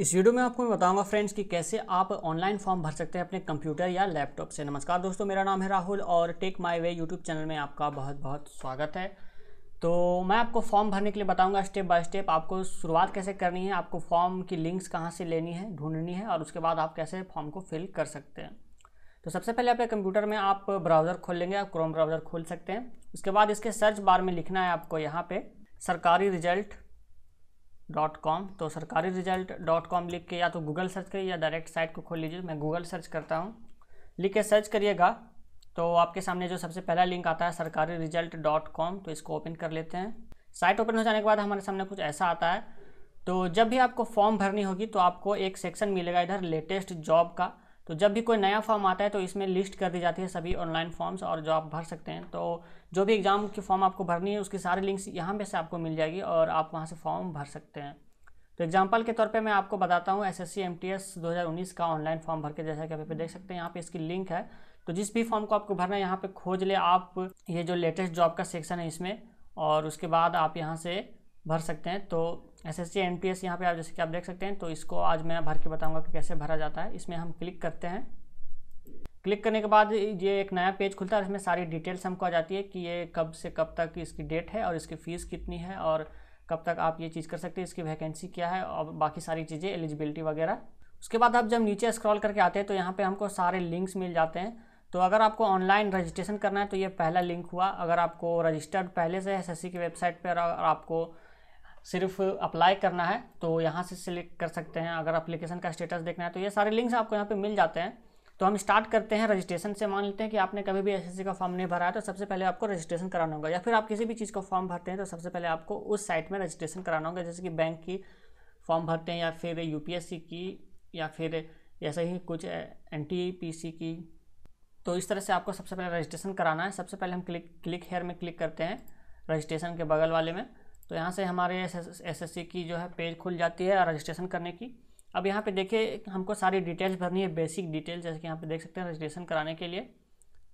इस वीडियो में आपको मैं बताऊंगा फ्रेंड्स कि कैसे आप ऑनलाइन फॉर्म भर सकते हैं अपने कंप्यूटर या लैपटॉप से नमस्कार दोस्तों मेरा नाम है राहुल और tech my way YouTube channel में आपका बहुत बहुत स्वागत है तो मैं आपको फॉर्म भरने के लिए बताऊंगा स्टेप बाय स्टेप आपको शुरुआत कैसे करनी है आपको फॉर्म की लिंक्स कहाँ से लेनी है ढूंढनी है और उसके बाद आप कैसे फॉर्म को फिल कर सकते हैं तो सबसे पहले अपने कंप्यूटर में आप ब्राउज़र खोल लेंगे आप क्रोम ब्राउज़र खोल सकते हैं उसके बाद इसके सर्च बार में लिखना है आपको यहाँ पर सरकारी रिजल्ट डॉट कॉम तो सरकारी रिजल्ट डॉट कॉम लिख के या तो गूगल सर्च करिए या डायरेक्ट साइट को खोल लीजिए मैं गूगल सर्च करता हूँ लिख के सर्च करिएगा तो आपके सामने जो सबसे पहला लिंक आता है सरकारी रिजल्ट डॉट कॉम तो इसको ओपन कर लेते हैं साइट ओपन हो जाने के बाद हमारे सामने कुछ ऐसा आता है तो जब भी आपको फॉर्म भरनी होगी तो आपको एक सेक्शन मिलेगा इधर लेटेस्ट जॉब का तो जब भी कोई नया फॉर्म आता है तो इसमें लिस्ट कर दी जाती है सभी ऑनलाइन फॉर्म्स और जो आप भर सकते हैं तो जो भी एग्ज़ाम की फॉर्म आपको भरनी है उसकी सारी लिंक्स यहाँ पे से आपको मिल जाएगी और आप वहाँ से फॉर्म भर सकते हैं तो एग्जाम्पल के तौर पर मैं आपको बताता हूँ S S C M T S दो हज़ार उन्नीस का ऑनलाइन फॉर्म भर के जैसा कि आप देख सकते हैं यहाँ पर इसकी लिंक है तो जिस भी फॉर्म को आपको भरना है यहाँ पर खोज ले आप ये जो लेटेस्ट जॉब का सेक्शन है इसमें और उसके बाद आप यहाँ से भर सकते हैं तो S S C N P S यहाँ पर आप जैसे कि आप देख सकते हैं तो इसको आज मैं भर के बताऊँगा कि कैसे भरा जाता है इसमें हम क्लिक करते हैं क्लिक करने के बाद ये एक नया पेज खुलता है इसमें सारी डिटेल्स हमको आ जाती है कि ये कब से कब तक इसकी डेट है और इसकी फ़ीस कितनी है और कब तक आप ये चीज़ कर सकते हैं इसकी वैकेंसी क्या है और बाकी सारी चीज़ें एलिजिबिलिटी वगैरह उसके बाद आप जब नीचे स्क्रॉल करके आते हैं तो यहाँ पे हमको सारे लिंक्स मिल जाते हैं तो अगर आपको ऑनलाइन रजिस्ट्रेशन करना है तो ये पहला लिंक हुआ अगर आपको रजिस्टर्ड पहले से एस की वेबसाइट पर और आपको सिर्फ अप्लाई करना है तो यहाँ से सिलेक्ट कर सकते हैं अगर अप्लीकेशन का स्टेटस देखना है तो ये सारे लिंक्स आपको यहाँ पर मिल जाते हैं तो हम स्टार्ट करते हैं रजिस्ट्रेशन से मान लेते हैं कि आपने कभी भी एस का फॉर्म नहीं भरा है तो सबसे पहले आपको रजिस्ट्रेशन कराना होगा या फिर आप किसी भी चीज़ का फॉर्म भरते हैं तो सबसे पहले आपको उस साइट में रजिस्ट्रेशन कराना होगा जैसे कि बैंक की फॉर्म भरते हैं या फिर यू की या फिर ऐसे ही कुछ एन की तो इस तरह से आपको सबसे पहले रजिस्ट्रेशन कराना है सबसे पहले हम क्लिक क्लिक हेयर में क्लिक करते हैं रजिस्ट्रेशन के बगल वाले में तो यहाँ से हमारे एस एस की जो है पेज खुल जाती है रजिस्ट्रेशन करने की अब यहाँ पे देखिए हमको सारी डिटेल्स भरनी है बेसिक डिटेल जैसे कि यहाँ पे देख सकते हैं रजिस्ट्रेशन कराने के लिए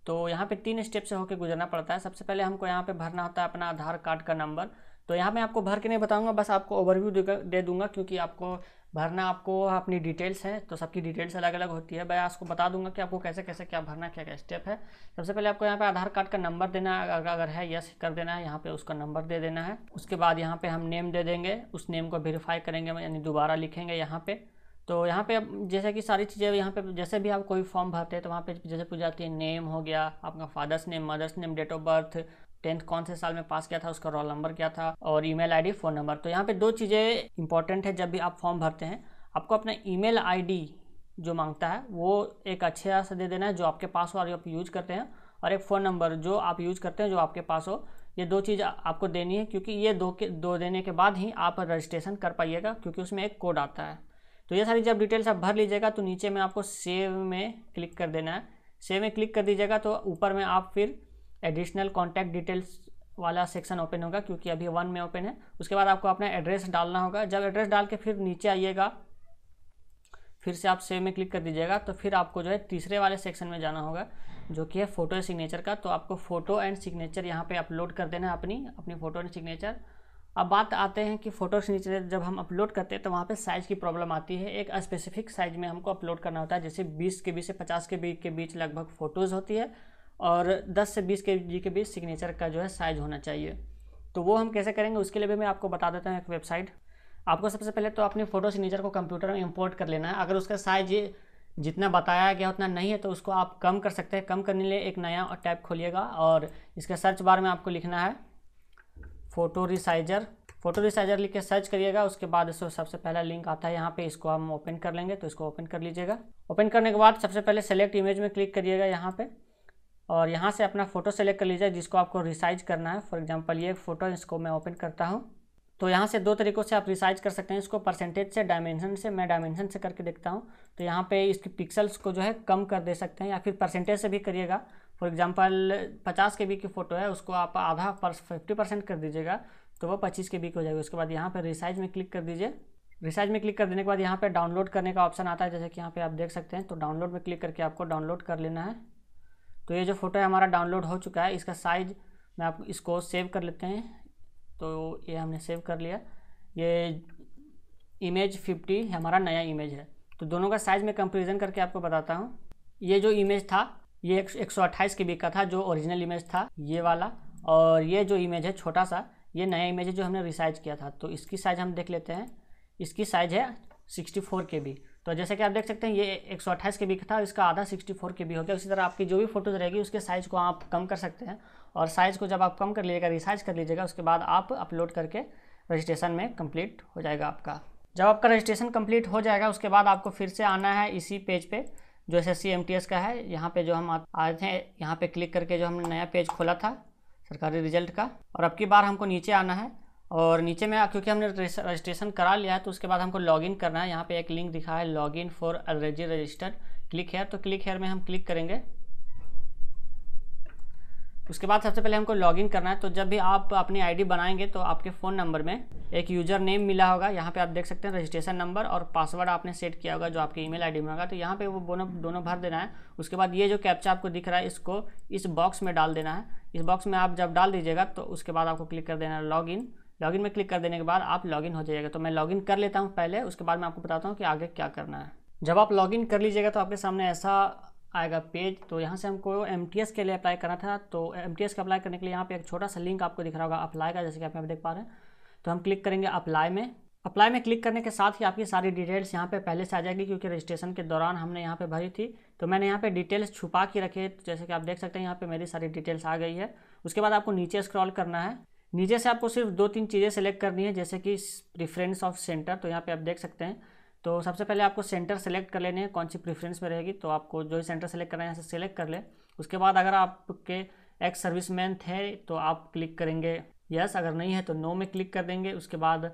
तो यहाँ पे तीन स्टेप से होकर गुजरना पड़ता है सबसे पहले हमको यहाँ पे भरना होता है अपना आधार कार्ड का नंबर तो यहाँ मैं आपको भर के नहीं बताऊँगा बस आपको ओवरव्यू दे दूँगा क्योंकि आपको भरना आपको अपनी डिटेल्स हैं तो सबकी डिटेल्स अलग अलग होती है मैं आपको बता दूंगा कि आपको कैसे कैसे क्या भरना क्या क्या स्टेप है सबसे पहले आपको यहाँ पे आधार कार्ड का नंबर देना है अगर है यस कर देना है यहाँ पे उसका नंबर दे देना है उसके बाद यहाँ पे हम नेम दे देंगे उस नेम को वेरीफाई करेंगे यानी दोबारा लिखेंगे यहाँ पे तो यहाँ पे जैसे कि सारी चीज़ें यहाँ पे जैसे भी आप कोई फॉर्म भरते हैं तो वहाँ पे जैसे पूछ जाती है नेम हो गया आपका father's name mother's name date of birth tenth कौन से साल में पास किया था उसका रोल नंबर क्या था और ईमेल आईडी फ़ोन नंबर तो यहाँ पे दो चीज़ें इंपॉर्टेंट है जब भी आप फॉर्म भरते हैं आपको अपना ईमेल आईडी जो मांगता है वो एक अच्छे से दे देना है जो आपके पास हो और आप यूज करते हैं और एक फ़ोन नंबर जो आप यूज करते हैं जो आपके पास हो ये दो चीज़ आपको देनी है क्योंकि ये दो के दो देने के बाद ही आप रजिस्ट्रेशन कर पाइएगा क्योंकि उसमें एक कोड आता है तो ये सारी जब डिटेल्स आप भर लीजिएगा तो नीचे में आपको सेव में क्लिक कर देना है सेव में क्लिक कर दीजिएगा तो ऊपर में आप फिर एडिशनल कॉन्टैक्ट डिटेल्स वाला सेक्शन ओपन होगा क्योंकि अभी वन में ओपन है उसके बाद आपको अपना एड्रेस डालना होगा जब एड्रेस डाल के फिर नीचे आइएगा फिर से आप सेव में क्लिक कर दीजिएगा तो फिर आपको जो है तीसरे वाले सेक्शन में जाना होगा जो कि है फ़ोटो सिग्नेचर का तो आपको फ़ोटो एंड सिग्नेचर यहाँ पे अपलोड कर देना है अपनी अपनी फ़ोटो एंड सिग्नेचर अब बात आते हैं कि फ़ोटो सिग्नेचर जब हम अपलोड करते हैं तो वहाँ पे साइज़ की प्रॉब्लम आती है एक स्पेसिफिक साइज़ में हमको अपलोड करना होता है जैसे बीस के बीच से पचास के बीच के बीच लगभग फ़ोटोज़ होती है और 10 से 20 के जी के बीच सिग्नेचर का जो है साइज होना चाहिए तो वो हम कैसे करेंगे उसके लिए भी मैं आपको बता देता हूँ एक वेबसाइट आपको सबसे पहले तो अपनी फ़ोटो सिग्नेचर को कंप्यूटर में इम्पोर्ट कर लेना है अगर उसका साइज जितना बताया गया उतना नहीं है तो उसको आप कम कर सकते हैं कम करने लिए एक नया टैब खोलिएगा और इसके सर्च बार में आपको लिखना है फ़ोटो रिसाइजर फ़ोटो रिसाइजर लिख के सर्च करिएगा उसके बाद इसको सबसे पहला लिंक आता है यहाँ पे इसको हम ओपन कर लेंगे तो इसको ओपन कर लीजिएगा ओपन करने के बाद सबसे पहले सेलेक्ट इमेज में क्लिक करिएगा यहाँ पर और यहाँ से अपना फ़ोटो सेलेक्ट कर लीजिए जिसको आपको रिसाइज करना है फॉर एग्जांपल ये फ़ोटो इसको मैं ओपन करता हूँ तो यहाँ से दो तरीक़ों से आप रिसाइज कर सकते हैं इसको परसेंटेज से डायमेंशन से मैं डायमेंशन से करके देखता हूँ तो यहाँ पे इसकी पिक्सल्स को जो है कम कर दे सकते हैं या फिर परसेंटेज से भी करिएगा फॉर एग्जांपल 50 के बी की फ़ोटो है उसको आप आधा पर फिफ्टी परसेंट कर दीजिएगा तो वो 25 के बी को हो जाएगी उसके बाद यहाँ पर रिसाइज में क्लिक कर दीजिए रिसाइज में क्लिक कर देने के बाद यहाँ पर डाउनलोड करने का ऑप्शन आता है जैसे कि यहाँ पर आप देख सकते हैं तो डाउनलोड में क्लिक करके आपको डाउनलोड कर लेना है तो ये जो फ़ोटो है हमारा डाउनलोड हो चुका है इसका साइज मैं आप इसको सेव कर लेते हैं तो ये हमने सेव कर लिया ये इमेज फिफ्टी हमारा नया इमेज है तो दोनों का साइज़ में कंपेरिजन करके आपको बताता हूँ ये जो इमेज था ये एक, सौ अट्ठाईस के बी का था जो ओरिजिनल इमेज था ये वाला और ये जो इमेज है छोटा सा ये नया इमेज है जो हमने रिसाइज किया था तो इसकी साइज़ हम देख लेते हैं इसकी साइज़ है सिक्सटी फोर के बी तो जैसे कि आप देख सकते हैं ये एक सौ अट्ठाईस के बी का था इसका आधा सिक्सटी फोर के बी हो गया उसी तरह आपकी जो भी फोटोज़ रहेगी उसके साइज़ को आप कम कर सकते हैं और साइज़ को जब आप कम कर लीजिएगा रिसाइज कर लीजिएगा उसके बाद आप अपलोड करके रजिस्ट्रेशन में कंप्लीट हो जाएगा आपका जब आपका रजिस्ट्रेशन कंप्लीट हो जाएगा उसके बाद आपको फिर से आना है इसी पेज पे जो एस एस का है यहाँ पर जो हम आए थे यहाँ पर क्लिक करके जो हमने नया पेज खोला था सरकारी रिजल्ट का और अब की बार हमको नीचे आना है और नीचे में क्योंकि हमने रजिस्ट्रेशन करा लिया है तो उसके बाद हमको लॉगिन करना है यहाँ पे एक लिंक दिखा है login for already register click here तो क्लिक हेयर में हम क्लिक करेंगे उसके बाद सबसे पहले हमको लॉगिन करना है तो जब भी आप अपनी आईडी बनाएंगे तो आपके फ़ोन नंबर में एक यूज़र नेम मिला होगा यहाँ पे आप देख सकते हैं रजिस्ट्रेशन नंबर और पासवर्ड आपने सेट किया होगा जो आपके ईमेल आईडी में होगा तो यहाँ पे वो दोनों दोनों भर देना है उसके बाद ये जो कैप्चा आपको दिख रहा है इसको इस बॉक्स में डाल देना है इस बॉक्स में आप जब डाल दीजिएगा तो उसके बाद आपको क्लिक कर देना है इन लॉगिन में क्लिक कर देने के बाद आप लॉगिन हो जाइएगा तो मैं लॉगिन कर लेता हूँ पहले उसके बाद मैं आपको बताता हूँ कि आगे क्या करना है जब आप लॉगिन कर लीजिएगा तो आपके सामने ऐसा आएगा पेज तो यहाँ से हमको एम के लिए अप्लाई करना था तो एम टी अप्लाई करने के लिए यहाँ पे एक छोटा सा लिंक आपको दिख रहा होगा अप्लाई का जैसे कि आप यहाँ देख पा रहे हैं तो हम क्लिक करेंगे अप्लाई में अप्लाई में क्लिक करने के साथ ही आपकी सारी डिटेल्स यहाँ पे पहले से आ जाएगी क्योंकि रजिस्ट्रेशन के दौरान हमने यहाँ पे भरी थी तो मैंने यहाँ पे डिटेल्स छुपा के रखे जैसे कि आप देख सकते हैं यहाँ पे मेरी सारी डिटेल्स आ गई है उसके बाद आपको नीचे स्क्रॉल करना है नीचे से आपको सिर्फ दो तीन चीज़ें सेलेक्ट करनी है जैसे कि प्रिफ्रेंस ऑफ सेंटर तो यहाँ पे आप देख सकते हैं तो सबसे पहले आपको सेंटर सेलेक्ट कर लेने हैं कौन सी प्रिफ्रेंस में रहेगी तो आपको जो सेंटर सेलेक्ट करना है यहाँ से सेलेक्ट कर ले उसके बाद अगर आपके एक्स सर्विस मैन थे तो आप क्लिक करेंगे यस अगर नहीं है तो नो में क्लिक कर देंगे उसके बाद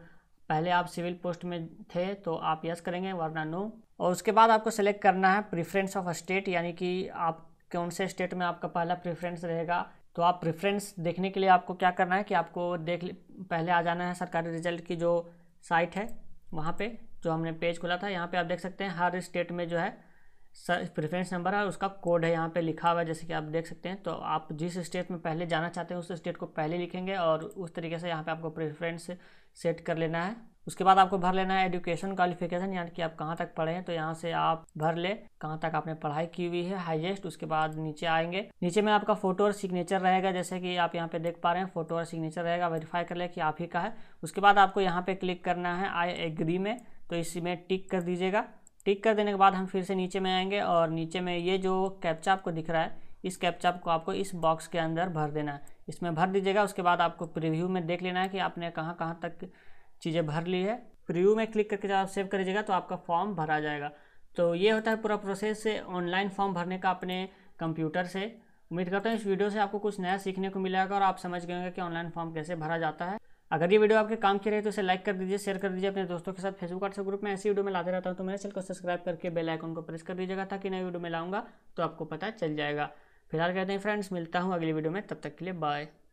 पहले आप सिविल पोस्ट में थे तो आप यस करेंगे वरना नो और उसके बाद आपको सेलेक्ट करना है प्रिफ्रेंस ऑफ स्टेट यानी कि आप कौन से स्टेट में आपका पहला प्रेफरेंस रहेगा तो आप प्रेफरेंस देखने के लिए आपको क्या करना है कि आपको देख पहले आ जाना है सरकारी रिजल्ट की जो साइट है वहाँ पे जो हमने पेज खोला था यहाँ पे आप देख सकते हैं हर स्टेट में जो है प्रेफरेंस नंबर है उसका कोड है यहाँ पे लिखा हुआ है जैसे कि आप देख सकते हैं तो आप जिस स्टेट में पहले जाना चाहते हैं उस स्टेट को पहले लिखेंगे और उस तरीके से यहाँ पर आपको प्रेफरेंस सेट कर लेना है उसके बाद आपको भर लेना है एजुकेशन क्वालिफिकेशन यानी कि आप कहाँ तक पढ़े हैं तो यहाँ से आप भर ले कहाँ तक आपने पढ़ाई की हुई है हाईएस्ट उसके बाद नीचे आएंगे नीचे में आपका फोटो और सिग्नेचर रहेगा जैसे कि आप यहाँ पे देख पा रहे हैं फोटो और सिग्नेचर रहेगा वेरीफाई कर ले कि आप ही का है उसके बाद आपको यहाँ पे क्लिक करना है आई एग्री में तो इसमें टिक कर दीजिएगा टिक कर देने के बाद हम फिर से नीचे में आएंगे और नीचे में ये जो कैप्चा आपको दिख रहा है इस कैप्चा को आपको इस बॉक्स के अंदर भर देना है इसमें भर दीजिएगा उसके बाद आपको प्रीव्यू में देख लेना है कि आपने कहाँ कहाँ तक चीज़ें भर ली है प्रीव्यू में क्लिक करके जब आप सेव लीजिएगा तो आपका फॉर्म भरा जाएगा तो ये होता है पूरा प्रोसेस से ऑनलाइन फॉर्म भरने का अपने कंप्यूटर से उम्मीद करता हूँ इस वीडियो से आपको कुछ नया सीखने को मिलेगा और आप समझ गए होंगे कि ऑनलाइन फॉर्म कैसे भरा जाता है अगर ये वीडियो आपके काम की रही तो इसे लाइक कर दीजिए शेयर कर दीजिए अपने दोस्तों के साथ फेसबुक व्हाट्सएप ग्रुप में ऐसी वीडियो में लाते रहता हूँ तो मेरे चैनल को सब्सक्राइब करके बेल आइकन को प्रेस कर दीजिएगा ताकि नई वीडियो में लाऊंगा तो आपको पता चल जाएगा फिलहाल कहते हैं फ्रेंड्स मिलता हूँ अगली वीडियो में तब तक के लिए बाय